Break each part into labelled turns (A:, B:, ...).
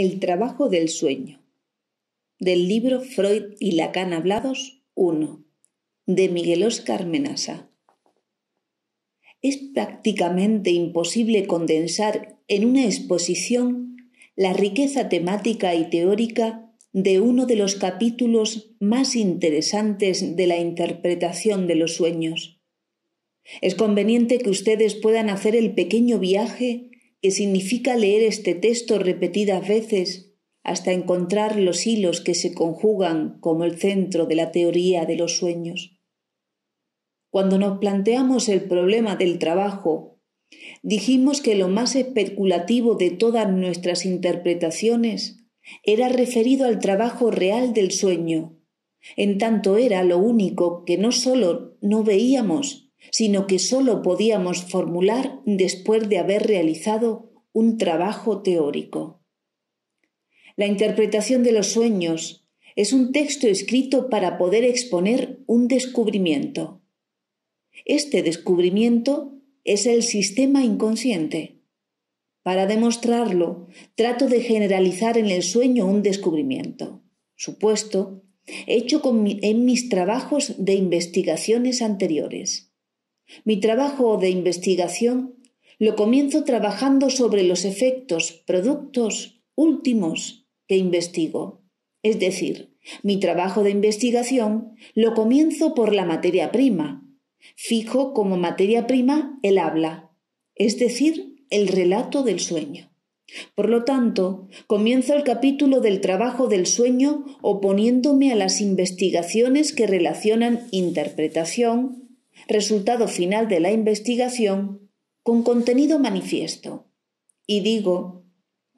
A: El trabajo del sueño. Del libro Freud y Lacan hablados 1. De Miguel Oscar Menasa. Es prácticamente imposible condensar en una exposición la riqueza temática y teórica de uno de los capítulos más interesantes de la interpretación de los sueños. Es conveniente que ustedes puedan hacer el pequeño viaje que significa leer este texto repetidas veces hasta encontrar los hilos que se conjugan como el centro de la teoría de los sueños. Cuando nos planteamos el problema del trabajo, dijimos que lo más especulativo de todas nuestras interpretaciones era referido al trabajo real del sueño, en tanto era lo único que no sólo no veíamos, sino que sólo podíamos formular después de haber realizado un trabajo teórico. La interpretación de los sueños es un texto escrito para poder exponer un descubrimiento. Este descubrimiento es el sistema inconsciente. Para demostrarlo, trato de generalizar en el sueño un descubrimiento, supuesto, hecho en mis trabajos de investigaciones anteriores. Mi trabajo de investigación lo comienzo trabajando sobre los efectos, productos últimos que investigo. Es decir, mi trabajo de investigación lo comienzo por la materia prima. Fijo como materia prima el habla, es decir, el relato del sueño. Por lo tanto, comienzo el capítulo del trabajo del sueño oponiéndome a las investigaciones que relacionan interpretación, resultado final de la investigación con contenido manifiesto. Y digo,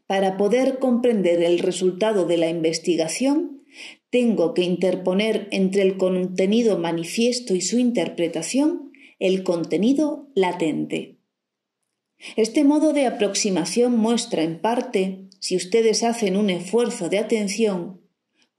A: para poder comprender el resultado de la investigación, tengo que interponer entre el contenido manifiesto y su interpretación el contenido latente. Este modo de aproximación muestra en parte, si ustedes hacen un esfuerzo de atención,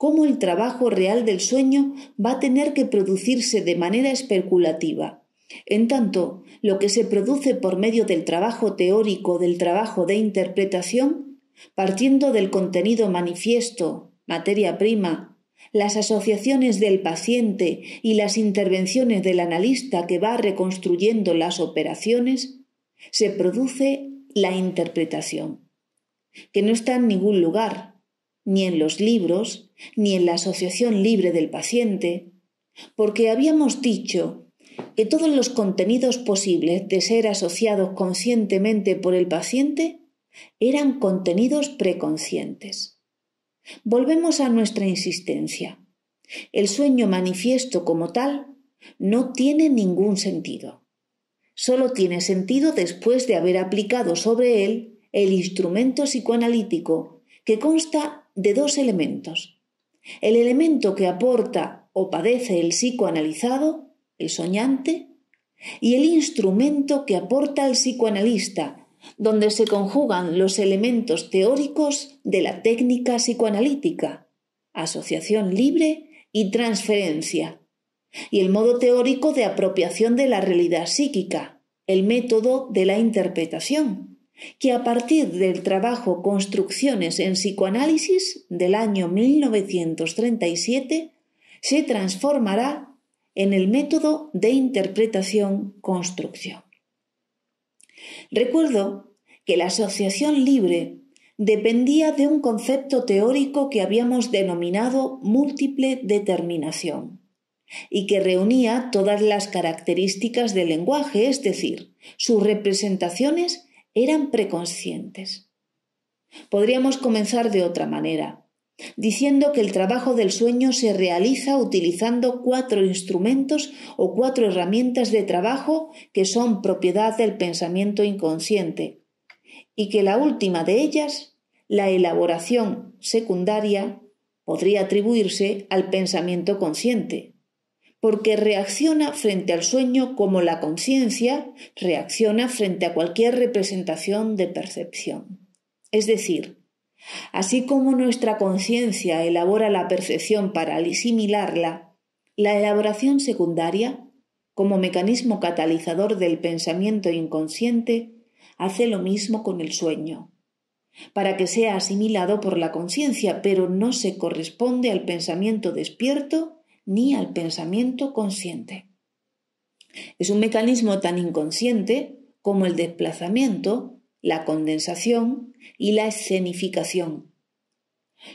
A: cómo el trabajo real del sueño va a tener que producirse de manera especulativa. En tanto, lo que se produce por medio del trabajo teórico, del trabajo de interpretación, partiendo del contenido manifiesto, materia prima, las asociaciones del paciente y las intervenciones del analista que va reconstruyendo las operaciones, se produce la interpretación, que no está en ningún lugar, ni en los libros, ni en la asociación libre del paciente, porque habíamos dicho que todos los contenidos posibles de ser asociados conscientemente por el paciente eran contenidos preconscientes. Volvemos a nuestra insistencia. El sueño manifiesto como tal no tiene ningún sentido. Solo tiene sentido después de haber aplicado sobre él el instrumento psicoanalítico, que consta de dos elementos, el elemento que aporta o padece el psicoanalizado, el soñante, y el instrumento que aporta el psicoanalista, donde se conjugan los elementos teóricos de la técnica psicoanalítica, asociación libre y transferencia, y el modo teórico de apropiación de la realidad psíquica, el método de la interpretación, que a partir del trabajo Construcciones en Psicoanálisis del año 1937 se transformará en el método de interpretación-construcción. Recuerdo que la asociación libre dependía de un concepto teórico que habíamos denominado múltiple determinación y que reunía todas las características del lenguaje, es decir, sus representaciones eran preconscientes. Podríamos comenzar de otra manera, diciendo que el trabajo del sueño se realiza utilizando cuatro instrumentos o cuatro herramientas de trabajo que son propiedad del pensamiento inconsciente, y que la última de ellas, la elaboración secundaria, podría atribuirse al pensamiento consciente, porque reacciona frente al sueño como la conciencia reacciona frente a cualquier representación de percepción. Es decir, así como nuestra conciencia elabora la percepción para asimilarla, la elaboración secundaria, como mecanismo catalizador del pensamiento inconsciente, hace lo mismo con el sueño, para que sea asimilado por la conciencia, pero no se corresponde al pensamiento despierto ni al pensamiento consciente. Es un mecanismo tan inconsciente como el desplazamiento, la condensación y la escenificación.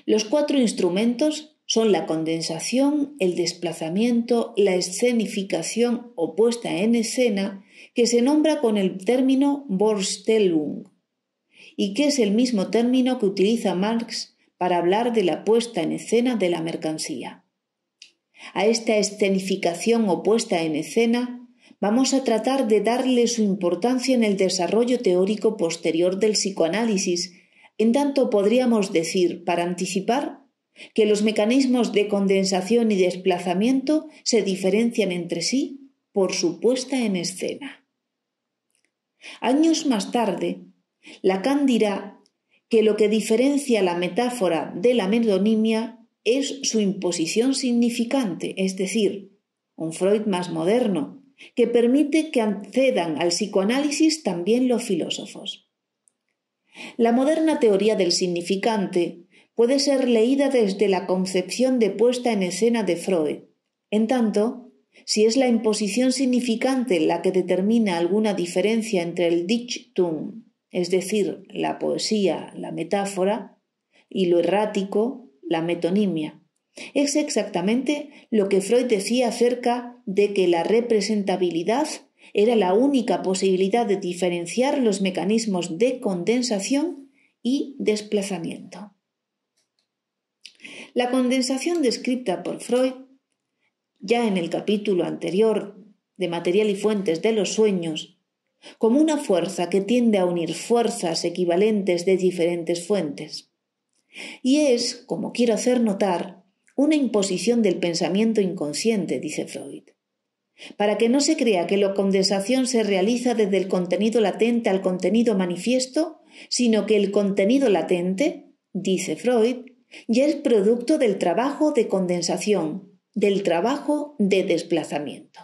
A: Los cuatro instrumentos son la condensación, el desplazamiento, la escenificación o puesta en escena, que se nombra con el término Vorstellung, y que es el mismo término que utiliza Marx para hablar de la puesta en escena de la mercancía a esta escenificación opuesta en escena, vamos a tratar de darle su importancia en el desarrollo teórico posterior del psicoanálisis, en tanto podríamos decir, para anticipar, que los mecanismos de condensación y desplazamiento se diferencian entre sí por su puesta en escena. Años más tarde, Lacan dirá que lo que diferencia la metáfora de la metonimia es su imposición significante, es decir, un Freud más moderno, que permite que accedan al psicoanálisis también los filósofos. La moderna teoría del significante puede ser leída desde la concepción de puesta en escena de Freud. En tanto, si es la imposición significante la que determina alguna diferencia entre el dichtum, es decir, la poesía, la metáfora, y lo errático, la metonimia. Es exactamente lo que Freud decía acerca de que la representabilidad era la única posibilidad de diferenciar los mecanismos de condensación y desplazamiento. La condensación descrita por Freud, ya en el capítulo anterior de Material y Fuentes de los Sueños, como una fuerza que tiende a unir fuerzas equivalentes de diferentes fuentes. Y es, como quiero hacer notar, una imposición del pensamiento inconsciente, dice Freud. Para que no se crea que la condensación se realiza desde el contenido latente al contenido manifiesto, sino que el contenido latente, dice Freud, ya es producto del trabajo de condensación, del trabajo de desplazamiento.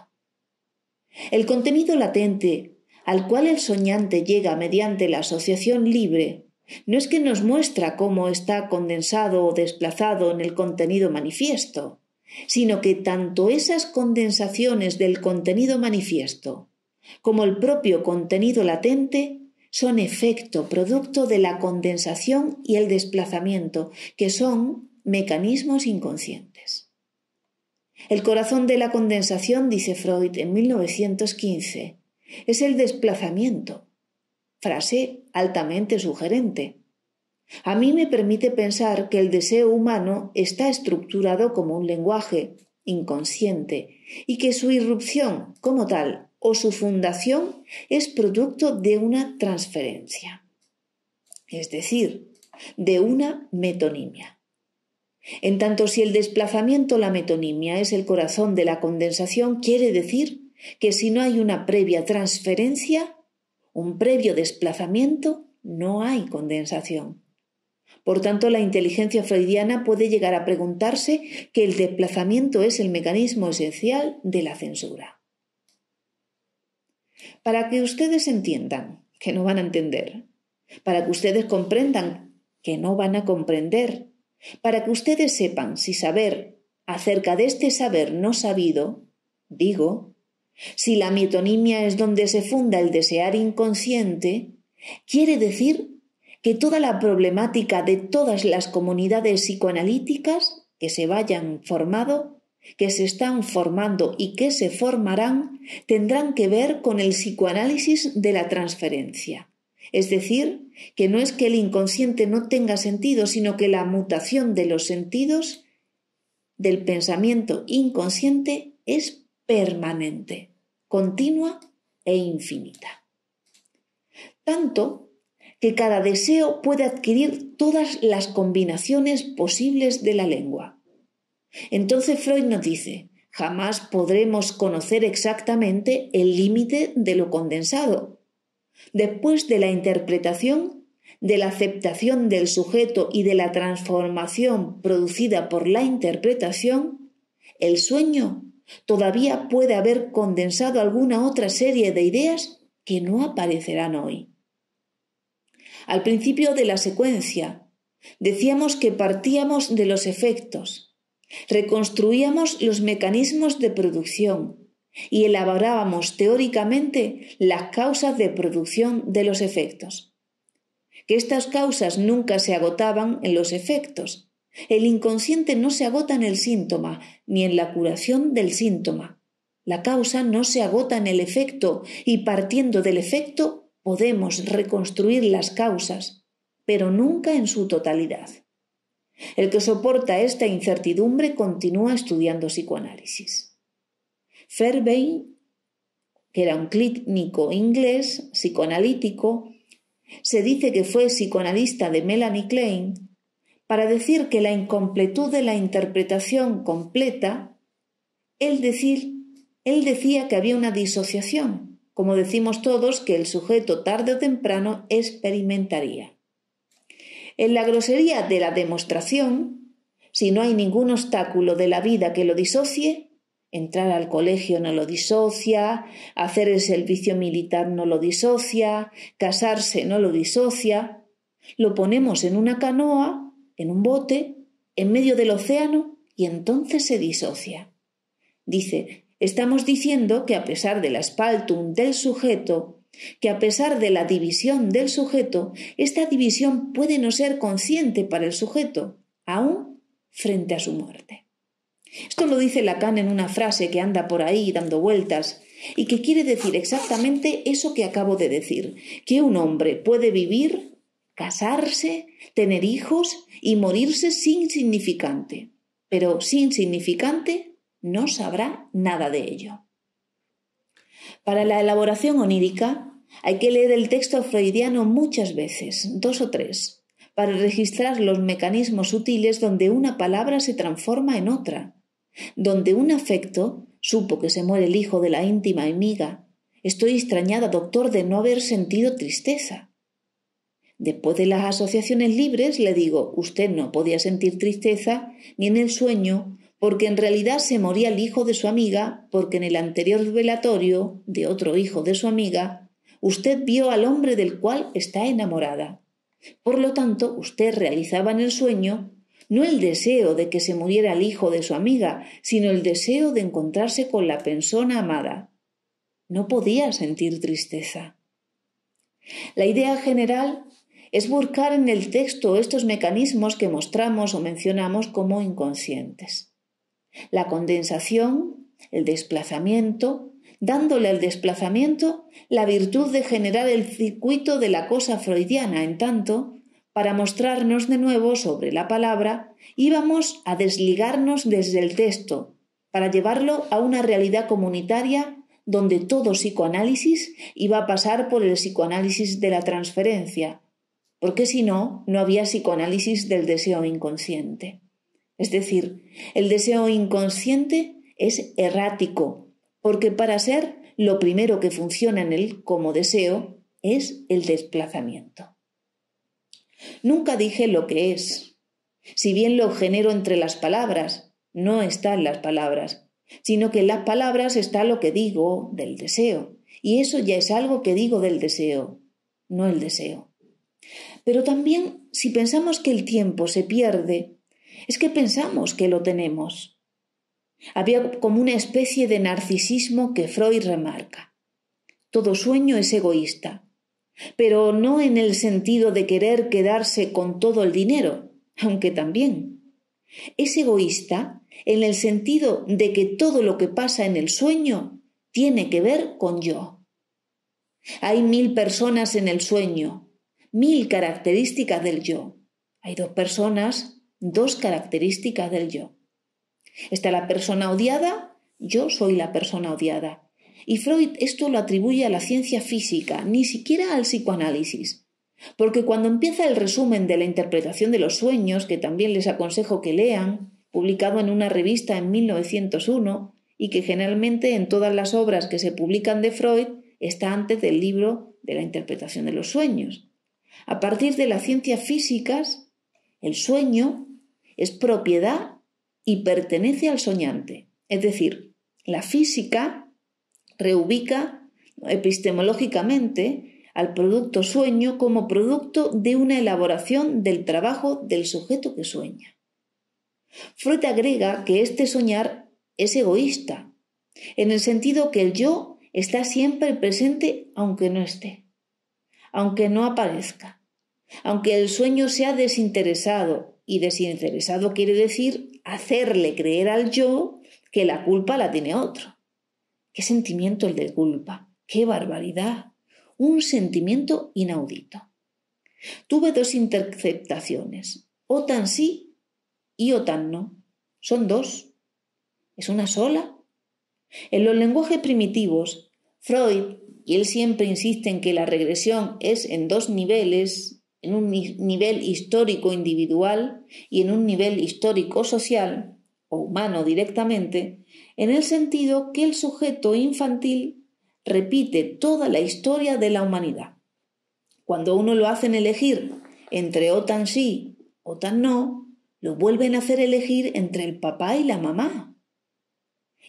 A: El contenido latente al cual el soñante llega mediante la asociación libre no es que nos muestra cómo está condensado o desplazado en el contenido manifiesto, sino que tanto esas condensaciones del contenido manifiesto como el propio contenido latente son efecto, producto de la condensación y el desplazamiento, que son mecanismos inconscientes. El corazón de la condensación, dice Freud en 1915, es el desplazamiento, frase altamente sugerente. A mí me permite pensar que el deseo humano está estructurado como un lenguaje inconsciente y que su irrupción como tal o su fundación es producto de una transferencia, es decir, de una metonimia. En tanto si el desplazamiento la metonimia es el corazón de la condensación, quiere decir que si no hay una previa transferencia, un previo desplazamiento no hay condensación. Por tanto, la inteligencia freudiana puede llegar a preguntarse que el desplazamiento es el mecanismo esencial de la censura. Para que ustedes entiendan que no van a entender, para que ustedes comprendan que no van a comprender, para que ustedes sepan si saber acerca de este saber no sabido, digo, si la metonimia es donde se funda el desear inconsciente, quiere decir que toda la problemática de todas las comunidades psicoanalíticas que se vayan formado, que se están formando y que se formarán, tendrán que ver con el psicoanálisis de la transferencia. Es decir, que no es que el inconsciente no tenga sentido, sino que la mutación de los sentidos del pensamiento inconsciente es permanente, continua e infinita. Tanto que cada deseo puede adquirir todas las combinaciones posibles de la lengua. Entonces Freud nos dice, jamás podremos conocer exactamente el límite de lo condensado. Después de la interpretación, de la aceptación del sujeto y de la transformación producida por la interpretación, el sueño Todavía puede haber condensado alguna otra serie de ideas que no aparecerán hoy. Al principio de la secuencia, decíamos que partíamos de los efectos, reconstruíamos los mecanismos de producción y elaborábamos teóricamente las causas de producción de los efectos. Que estas causas nunca se agotaban en los efectos, el inconsciente no se agota en el síntoma, ni en la curación del síntoma. La causa no se agota en el efecto, y partiendo del efecto podemos reconstruir las causas, pero nunca en su totalidad. El que soporta esta incertidumbre continúa estudiando psicoanálisis. Fairbairn, que era un clínico inglés, psicoanalítico, se dice que fue psicoanalista de Melanie Klein, para decir que la incompletud de la interpretación completa, él, decía que había una disociación, como decimos todos que el sujeto tarde o temprano experimentaría. En la grosería de la demostración, si no hay ningún obstáculo de la vida que lo disocie, entrar al colegio no lo disocia, hacer el servicio militar no lo disocia, casarse no lo disocia, lo ponemos en una canoa en un bote, en medio del océano, y entonces se disocia. Dice, estamos diciendo que a pesar del espaltum del sujeto, que a pesar de la división del sujeto, esta división puede no ser consciente para el sujeto, aún frente a su muerte. Esto lo dice Lacan en una frase que anda por ahí dando vueltas y que quiere decir exactamente eso que acabo de decir, que un hombre puede vivir casarse, tener hijos y morirse sin significante. Pero sin significante no sabrá nada de ello. Para la elaboración onírica hay que leer el texto freudiano muchas veces, dos o tres, para registrar los mecanismos sutiles donde una palabra se transforma en otra, donde un afecto supo que se muere el hijo de la íntima amiga. Estoy extrañada, doctor, de no haber sentido tristeza Después de las asociaciones libres le digo, usted no podía sentir tristeza ni en el sueño, porque en realidad se moría el hijo de su amiga, porque en el anterior velatorio de otro hijo de su amiga, usted vio al hombre del cual está enamorada. Por lo tanto, usted realizaba en el sueño no el deseo de que se muriera el hijo de su amiga, sino el deseo de encontrarse con la persona amada. No podía sentir tristeza. La idea general es buscar en el texto estos mecanismos que mostramos o mencionamos como inconscientes. La condensación, el desplazamiento, dándole al desplazamiento la virtud de generar el circuito de la cosa freudiana, en tanto, para mostrarnos de nuevo sobre la palabra, íbamos a desligarnos desde el texto, para llevarlo a una realidad comunitaria donde todo psicoanálisis iba a pasar por el psicoanálisis de la transferencia, porque si no, no había psicoanálisis del deseo inconsciente. Es decir, el deseo inconsciente es errático, porque para ser lo primero que funciona en él como deseo es el desplazamiento. Nunca dije lo que es. Si bien lo genero entre las palabras, no está en las palabras, sino que en las palabras está lo que digo del deseo. Y eso ya es algo que digo del deseo, no el deseo. Pero también si pensamos que el tiempo se pierde, es que pensamos que lo tenemos. Había como una especie de narcisismo que Freud remarca. Todo sueño es egoísta, pero no en el sentido de querer quedarse con todo el dinero, aunque también. Es egoísta en el sentido de que todo lo que pasa en el sueño tiene que ver con yo. Hay mil personas en el sueño, mil características del yo. Hay dos personas, dos características del yo. Está la persona odiada, yo soy la persona odiada. Y Freud esto lo atribuye a la ciencia física, ni siquiera al psicoanálisis. Porque cuando empieza el resumen de la interpretación de los sueños, que también les aconsejo que lean, publicado en una revista en 1901, y que generalmente en todas las obras que se publican de Freud está antes del libro de la interpretación de los sueños. A partir de las ciencias físicas, el sueño es propiedad y pertenece al soñante. Es decir, la física reubica epistemológicamente al producto sueño como producto de una elaboración del trabajo del sujeto que sueña. Freud agrega que este soñar es egoísta, en el sentido que el yo está siempre presente aunque no esté aunque no aparezca. Aunque el sueño sea desinteresado, y desinteresado quiere decir hacerle creer al yo que la culpa la tiene otro. Qué sentimiento el de culpa, qué barbaridad, un sentimiento inaudito. Tuve dos interceptaciones, o tan sí y o tan no. Son dos. ¿Es una sola? En los lenguajes primitivos, Freud y él siempre insiste en que la regresión es en dos niveles, en un nivel histórico individual y en un nivel histórico social o humano directamente, en el sentido que el sujeto infantil repite toda la historia de la humanidad. Cuando uno lo hacen elegir entre o tan sí o tan no, lo vuelven a hacer elegir entre el papá y la mamá.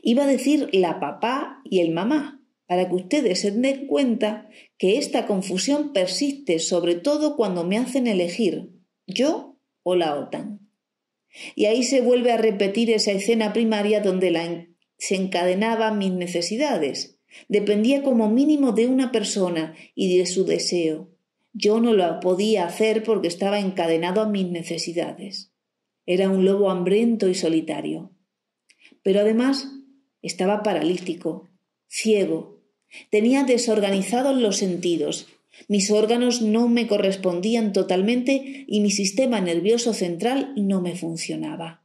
A: Iba a decir la papá y el mamá, para que ustedes se den cuenta que esta confusión persiste sobre todo cuando me hacen elegir yo o la OTAN. Y ahí se vuelve a repetir esa escena primaria donde se encadenaban mis necesidades. Dependía como mínimo de una persona y de su deseo. Yo no lo podía hacer porque estaba encadenado a mis necesidades. Era un lobo hambriento y solitario. Pero además estaba paralítico, ciego, Tenía desorganizados los sentidos, mis órganos no me correspondían totalmente y mi sistema nervioso central no me funcionaba.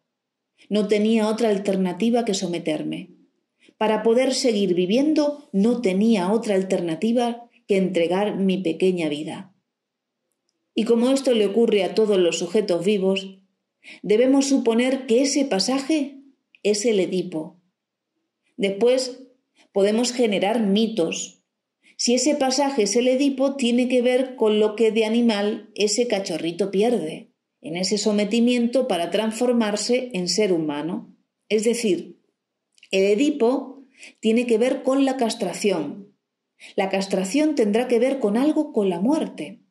A: No tenía otra alternativa que someterme. Para poder seguir viviendo no tenía otra alternativa que entregar mi pequeña vida. Y como esto le ocurre a todos los sujetos vivos, debemos suponer que ese pasaje es el Edipo. Después podemos generar mitos. Si ese pasaje es el Edipo, tiene que ver con lo que de animal ese cachorrito pierde, en ese sometimiento para transformarse en ser humano. Es decir, el Edipo tiene que ver con la castración. La castración tendrá que ver con algo con la muerte.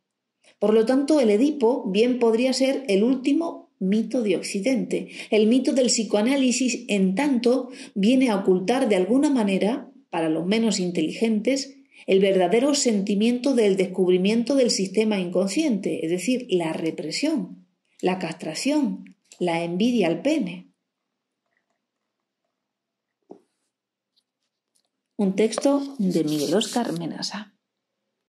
A: Por lo tanto, el Edipo bien podría ser el último mito de Occidente. El mito del psicoanálisis, en tanto, viene a ocultar de alguna manera para los menos inteligentes, el verdadero sentimiento del descubrimiento del sistema inconsciente, es decir, la represión, la castración, la envidia al pene. Un texto de Miguel Oscar Menasa.